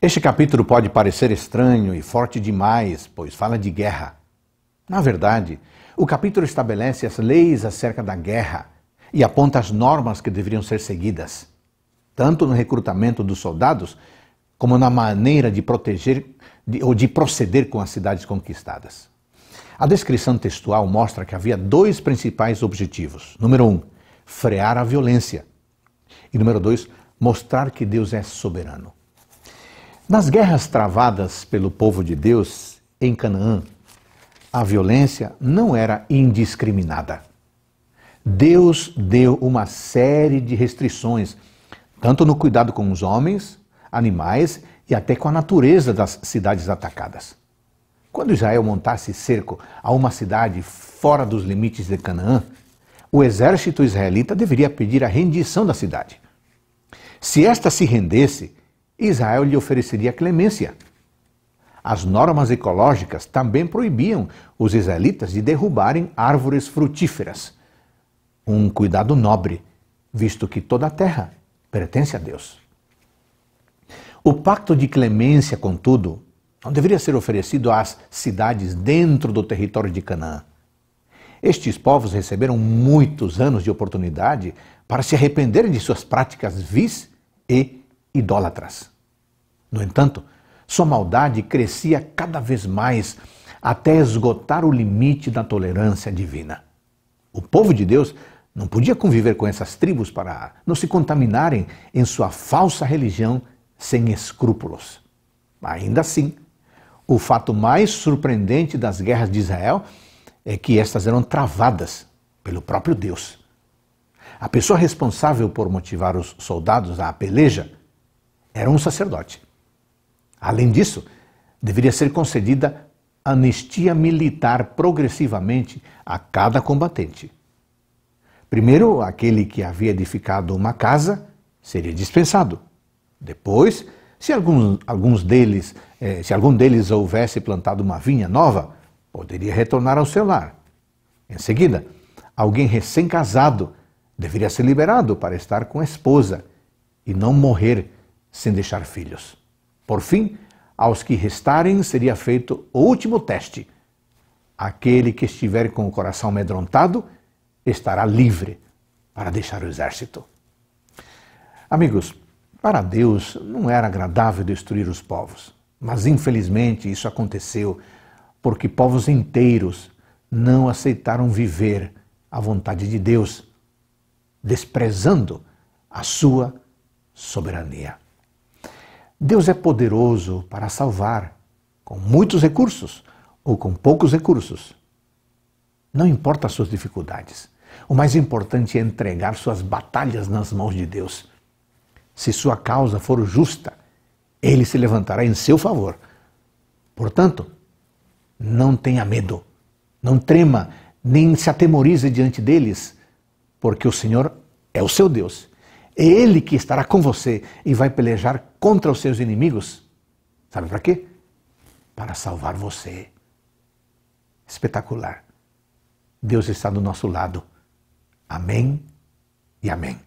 Este capítulo pode parecer estranho e forte demais, pois fala de guerra. Na verdade, o capítulo estabelece as leis acerca da guerra e aponta as normas que deveriam ser seguidas, tanto no recrutamento dos soldados como na maneira de proteger de, ou de proceder com as cidades conquistadas. A descrição textual mostra que havia dois principais objetivos. Número um, frear a violência. E número dois, mostrar que Deus é soberano. Nas guerras travadas pelo povo de Deus em Canaã, a violência não era indiscriminada. Deus deu uma série de restrições, tanto no cuidado com os homens, animais e até com a natureza das cidades atacadas. Quando Israel montasse cerco a uma cidade fora dos limites de Canaã, o exército israelita deveria pedir a rendição da cidade. Se esta se rendesse, Israel lhe ofereceria clemência. As normas ecológicas também proibiam os israelitas de derrubarem árvores frutíferas. Um cuidado nobre, visto que toda a terra pertence a Deus. O pacto de clemência, contudo, não deveria ser oferecido às cidades dentro do território de Canaã. Estes povos receberam muitos anos de oportunidade para se arrependerem de suas práticas vis e idólatras. No entanto, sua maldade crescia cada vez mais até esgotar o limite da tolerância divina. O povo de Deus não podia conviver com essas tribos para não se contaminarem em sua falsa religião sem escrúpulos. Ainda assim, o fato mais surpreendente das guerras de Israel é que estas eram travadas pelo próprio Deus. A pessoa responsável por motivar os soldados à peleja era um sacerdote. Além disso, deveria ser concedida anistia militar progressivamente a cada combatente. Primeiro, aquele que havia edificado uma casa seria dispensado. Depois, se alguns, alguns deles, eh, se algum deles houvesse plantado uma vinha nova, poderia retornar ao seu lar. Em seguida, alguém recém-casado deveria ser liberado para estar com a esposa e não morrer sem deixar filhos. Por fim, aos que restarem seria feito o último teste. Aquele que estiver com o coração amedrontado estará livre para deixar o exército. Amigos, para Deus não era agradável destruir os povos, mas infelizmente isso aconteceu porque povos inteiros não aceitaram viver a vontade de Deus, desprezando a sua soberania. Deus é poderoso para salvar com muitos recursos ou com poucos recursos. Não importa as suas dificuldades. O mais importante é entregar suas batalhas nas mãos de Deus. Se sua causa for justa, ele se levantará em seu favor. Portanto, não tenha medo, não trema, nem se atemorize diante deles, porque o Senhor é o seu Deus ele que estará com você e vai pelejar contra os seus inimigos. Sabe para quê? Para salvar você. Espetacular. Deus está do nosso lado. Amém e amém.